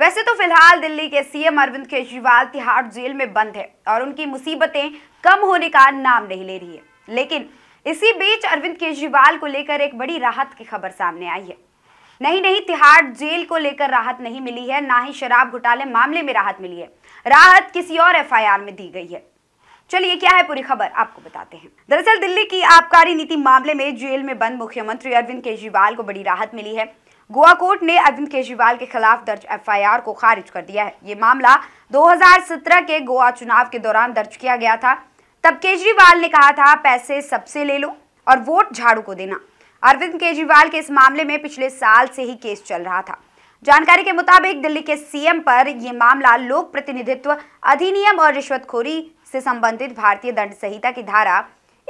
वैसे तो फिलहाल दिल्ली के सीएम अरविंद केजरीवाल तिहाड़ जेल में बंद है और उनकी मुसीबतें कम होने का नाम नहीं ले रही है लेकिन इसी बीच अरविंद केजरीवाल को लेकर एक बड़ी राहत की खबर सामने आई है नहीं नहीं तिहाड़ जेल को लेकर राहत नहीं मिली है ना ही शराब घोटाले मामले में राहत मिली है राहत किसी और एफआईआर में दी गई है चलिए क्या है पूरी खबर आपको बताते हैं दरअसल दिल्ली की आबकारी नीति मामले में जेल में बंद मुख्यमंत्री अरविंद केजरीवाल को बड़ी राहत मिली है गोवा कोर्ट ने अरविंद केजरीवाल के खिलाफ दर्ज एफआईआर को खारिज कर दिया है ये मामला 2017 के गोवा चुनाव के दौरान दर्ज किया गया था तब केजरीवाल ने कहा था पैसे सबसे ले लो और वोट झाड़ू को देना अरविंद केजरीवाल के इस मामले में पिछले साल से ही केस चल रहा था जानकारी के मुताबिक दिल्ली के सीएम पर यह मामला लोक प्रतिनिधित्व अधिनियम और रिश्वतखोरी से संबंधित भारतीय दंड संहिता की धारा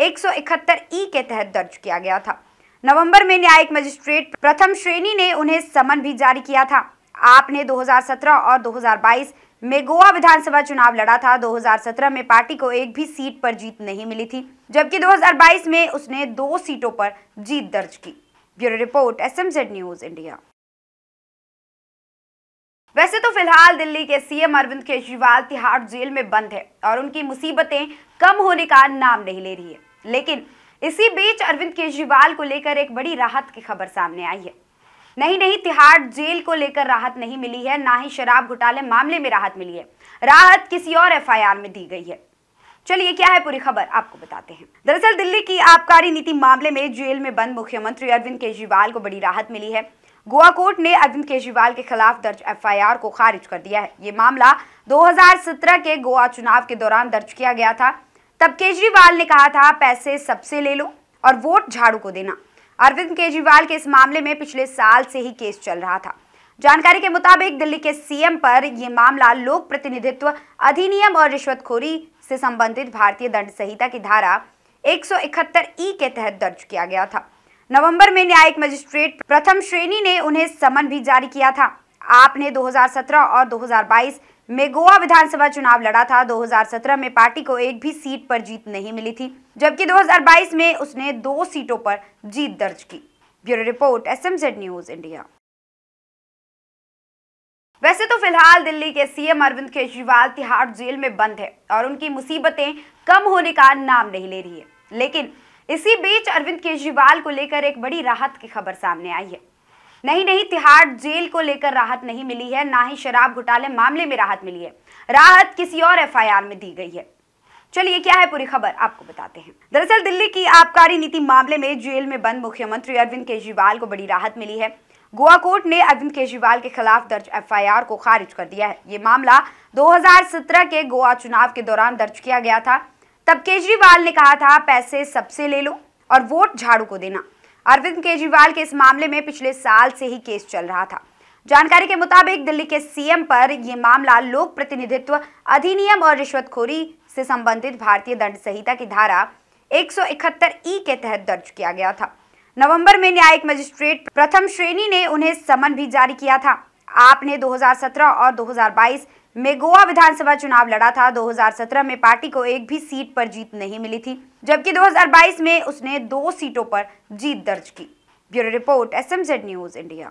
171 ई के तहत दर्ज किया गया था नवंबर में न्यायिक मजिस्ट्रेट प्रथम श्रेणी ने उन्हें समन भी जारी किया था आपने 2017 और 2022 में गोवा विधानसभा चुनाव लड़ा था 2017 में पार्टी को एक भी सीट पर जीत नहीं मिली थी जबकि 2022 में उसने दो सीटों पर जीत दर्ज की bureau report S news India वैसे तो फिलहाल दिल्ली के सीएम अरविंद केजरीवाल तिहाड़ जेल में बंद है और उनकी मुसीबतें कम होने का नाम नहीं ले रही है लेकिन इसी बीच अरविंद केजरीवाल को लेकर एक बड़ी राहत की खबर सामने आई है नहीं नहीं तिहाड़ जेल को लेकर राहत नहीं मिली है ना ही शराब घोटाले मामले में राहत मिली है राहत किसी और एफआईआर में दी गई है चलिए क्या है पूरी खबर आपको बताते हैं दरअसल दिल्ली की आबकारी नीति मामले में जेल में बंद मुख्यमंत्री अरविंद केजरीवाल को बड़ी राहत मिली है गोवा कोर्ट ने अरविंद केजरीवाल के खिलाफ दर्ज एफआईआर को खारिज कर दिया है ये मामला 2017 के गोवा चुनाव के दौरान दर्ज किया गया था तब केजरीवाल ने कहा था पैसे सबसे ले लो और वोट झाड़ू को देना अरविंद केजरीवाल के इस मामले में पिछले साल से ही केस चल रहा था जानकारी के मुताबिक दिल्ली के सीएम पर यह मामला लोक प्रतिनिधित्व अधिनियम और रिश्वतखोरी से संबंधित भारतीय दंड संहिता की धारा एक ई के तहत दर्ज किया गया था नवंबर में न्यायिक मजिस्ट्रेट प्रथम श्रेणी ने उन्हें समन भी जारी किया था आपने 2017 और में गोवा विधानसभा चुनाव लड़ा था 2017 में पार्टी को एक भी सीट पर जीत नहीं मिली थी जबकि 2022 में उसने दो सीटों पर जीत दर्ज की bureau report S news India वैसे तो फिलहाल दिल्ली के सीएम अरविंद केजरीवाल तिहाड़ जेल में बंद है और उनकी मुसीबतें कम होने का नाम नहीं ले रही है लेकिन इसी बीच अरविंद केजरीवाल को लेकर एक बड़ी राहत की खबर सामने आई है नहीं नहीं तिहाड़ जेल को लेकर राहत नहीं मिली है ना ही शराब घोटाले मामले में राहत मिली है राहत किसी और एफआईआर में दी गई है चलिए क्या है पूरी खबर आपको बताते हैं दरअसल दिल्ली की आबकारी नीति मामले में जेल में बंद मुख्यमंत्री अरविंद केजरीवाल को बड़ी राहत मिली है गोवा कोर्ट ने अरविंद केजरीवाल के खिलाफ दर्ज एफआईआर को खारिज कर दिया है ये मामला 2017 के गोवा चुनाव के दौरान दर्ज किया गया था तब केजरीवाल ने कहा था पैसे सबसे ले लो और वोट झाड़ू को देना अरविंद केजरीवाल के इस मामले में पिछले साल से ही केस चल रहा था जानकारी के मुताबिक दिल्ली के सीएम पर यह मामला लोक प्रतिनिधित्व अधिनियम और रिश्वतखोरी से संबंधित भारतीय दंड संहिता की धारा एक ई के तहत दर्ज किया गया था नवंबर में न्यायिक मजिस्ट्रेट प्रथम श्रेणी ने उन्हें समन भी जारी किया था आपने 2017 और 2022 में गोवा विधानसभा चुनाव लड़ा था 2017 में पार्टी को एक भी सीट पर जीत नहीं मिली थी जबकि 2022 में उसने दो सीटों पर जीत दर्ज की bureau report S news India